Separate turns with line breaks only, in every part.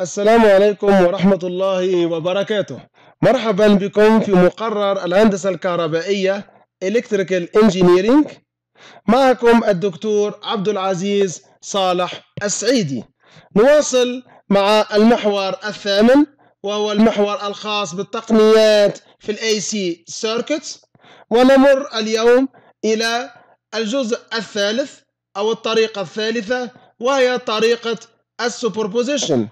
السلام عليكم ورحمة الله وبركاته مرحبا بكم في مقرر الهندسة الكهربائية Electrical Engineering معكم الدكتور عبد العزيز صالح السعيدي نواصل مع المحور الثامن وهو المحور الخاص بالتقنيات في الـ سي سيركتس ونمر اليوم الى الجزء الثالث او الطريقه الثالثه وهي طريقه السوبربوزيشن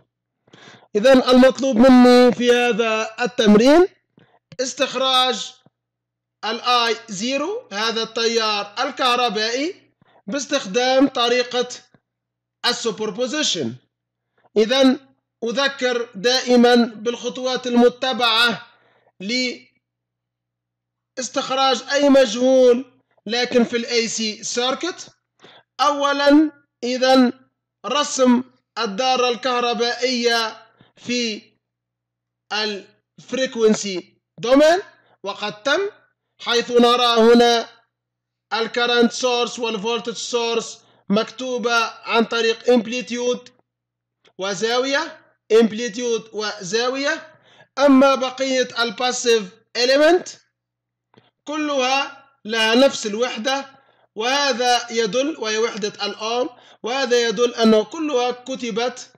إذا المطلوب مني في هذا التمرين استخراج الاي زيرو هذا التيار الكهربائي باستخدام طريقة السوبربوزيشن إذا أذكر دائما بالخطوات المتبعة لاستخراج أي مجهول لكن في الاي سي سيركت أولا إذا رسم الدارة الكهربائية في الفريكونسي دومين وقد تم حيث نرى هنا الكرنت سورس والفولتج سورس مكتوبة عن طريق امبليتيود وزاوية امبليتيود وزاوية أما بقية الباسيف إليمنت كلها لها نفس الوحدة وهذا يدل وهي وحدة الأوم وهذا يدل أنه كلها كتبت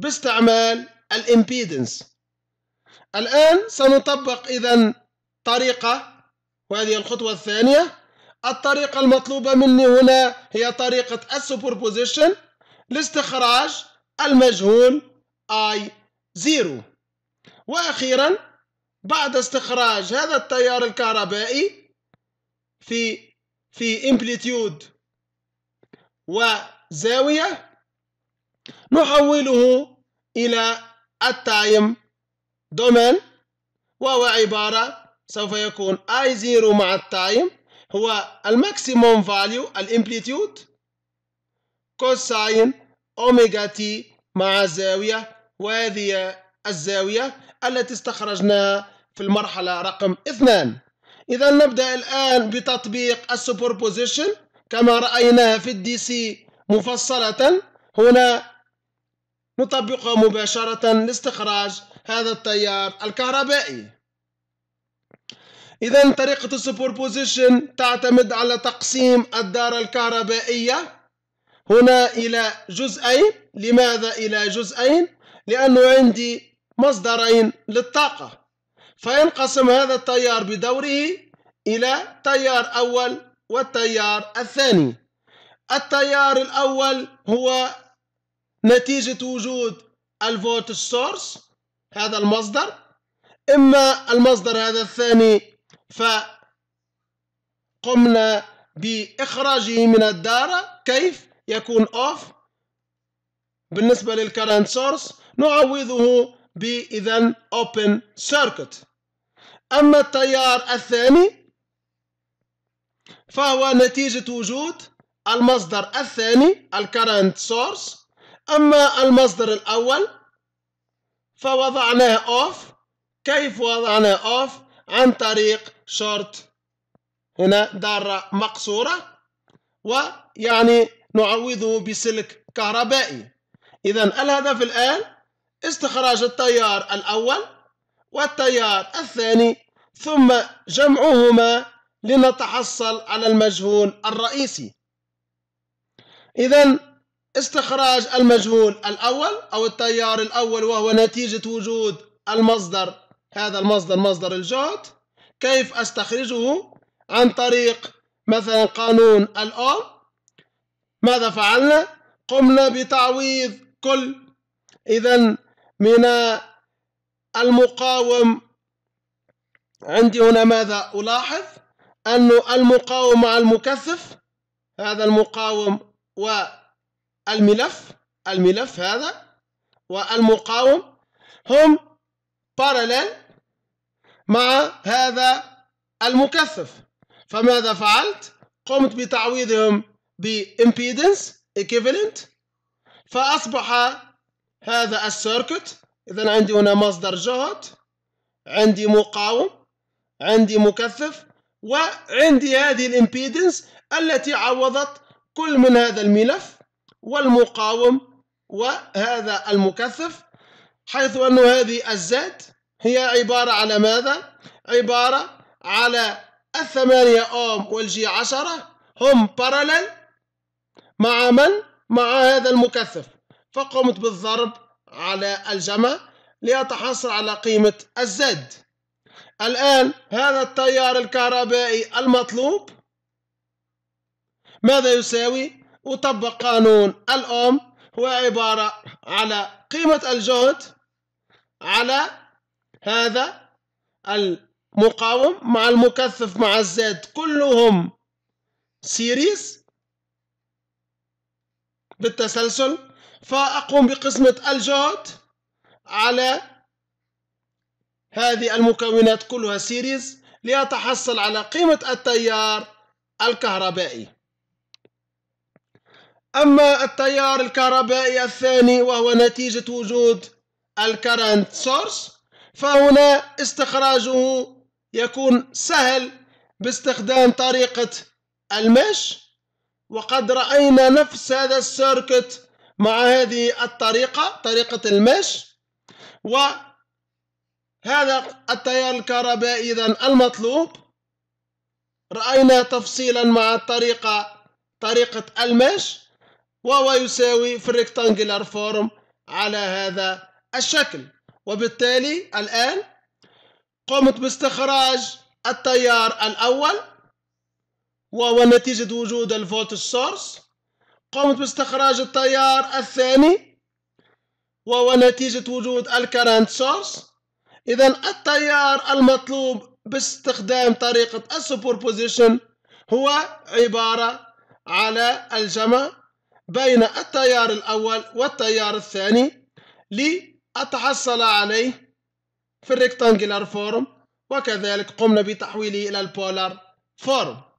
باستعمال الامبيدنس الآن سنطبق إذا طريقة وهذه الخطوة الثانية الطريقة المطلوبة مني هنا هي طريقة السوبربوزيشن لاستخراج المجهول I 0 وأخيرا بعد استخراج هذا التيار الكهربائي في في امبليتيود وزاوية نحوله إلى التايم دومين وهو عبارة سوف يكون I0 مع التايم هو الماكسيموم فاليو الامبليتيود كوساين أوميجا تي مع الزاوية وهذه الزاوية التي استخرجناها في المرحلة رقم اثنان إذا نبدأ الآن بتطبيق السوبر بوزيشن كما رأيناها في الدي سي مفصلة هنا نطبقه مباشرة لاستخراج هذا التيار الكهربائي إذا طريقة السوبر بوزيشن تعتمد على تقسيم الدارة الكهربائية هنا إلى جزئين لماذا إلى جزئين؟ لأنه عندي مصدرين للطاقة فينقسم هذا التيار بدوره إلى تيار أول والتيار الثاني التيار الأول هو نتيجة وجود الفولت سورس هذا المصدر إما المصدر هذا الثاني فقمنا بإخراجه من الدارة كيف يكون أوف بالنسبة للكرنت سورس نعوضه بإذا open circuit أما التيار الثاني فهو نتيجة وجود المصدر الثاني الكرنت سورس أما المصدر الأول فوضعناه off كيف وضعناه off عن طريق شورت هنا دارة مقصورة ويعني نعوضه بسلك كهربائي إذا الهدف الآن استخراج التيار الأول والتيار الثاني ثم جمعهما لنتحصل على المجهول الرئيسي إذا استخراج المجهول الأول أو التيار الأول وهو نتيجة وجود المصدر هذا المصدر مصدر الجهد كيف أستخرجه عن طريق مثلا قانون الأوم ماذا فعلنا قمنا بتعويض كل إذا من المقاوم عندي هنا ماذا ألاحظ أن المقاوم مع المكثف هذا المقاوم و الملف الملف هذا والمقاوم هم parallel مع هذا المكثف فماذا فعلت؟ قمت بتعويضهم ب impedance equivalent فأصبح هذا السيركت إذا عندي هنا مصدر جهد عندي مقاوم عندي مكثف وعندي هذه الامبيدنس التي عوضت كل من هذا الملف والمقاوم وهذا المكثف حيث أن هذه الزاد هي عبارة على ماذا؟ عبارة على الثمانية أوم والجي عشرة هم بارلل مع من؟ مع هذا المكثف فقمت بالضرب على الجمع لأتحصل على قيمة الزد الآن هذا التيار الكهربائي المطلوب ماذا يساوي؟ وطبق قانون الأم هو عبارة على قيمة الجهد على هذا المقاوم مع المكثف مع الزاد كلهم سيريز بالتسلسل فأقوم بقسمة الجهد على هذه المكونات كلها سيريز لأتحصل على قيمة التيار الكهربائي أما التيار الكهربائي الثاني وهو نتيجة وجود الكرنت سورس فهنا استخراجه يكون سهل باستخدام طريقة المش وقد رأينا نفس هذا السيركت مع هذه الطريقة طريقة المش وهذا التيار الكهربائي إذا المطلوب رأينا تفصيلا مع الطريقة طريقة المش وهو يساوي في الريكتانجلر فورم على هذا الشكل وبالتالي الآن قمت باستخراج التيار الأول وهو نتيجة وجود الفولت سورس قمت باستخراج التيار الثاني وهو نتيجة وجود الكرنت سورس إذا التيار المطلوب باستخدام طريقة بوزيشن هو عبارة على الجمع بين التيار الأول والتيار الثاني لأتحصل عليه في الريكتانجلر فورم وكذلك قمنا بتحويله إلى البولار فورم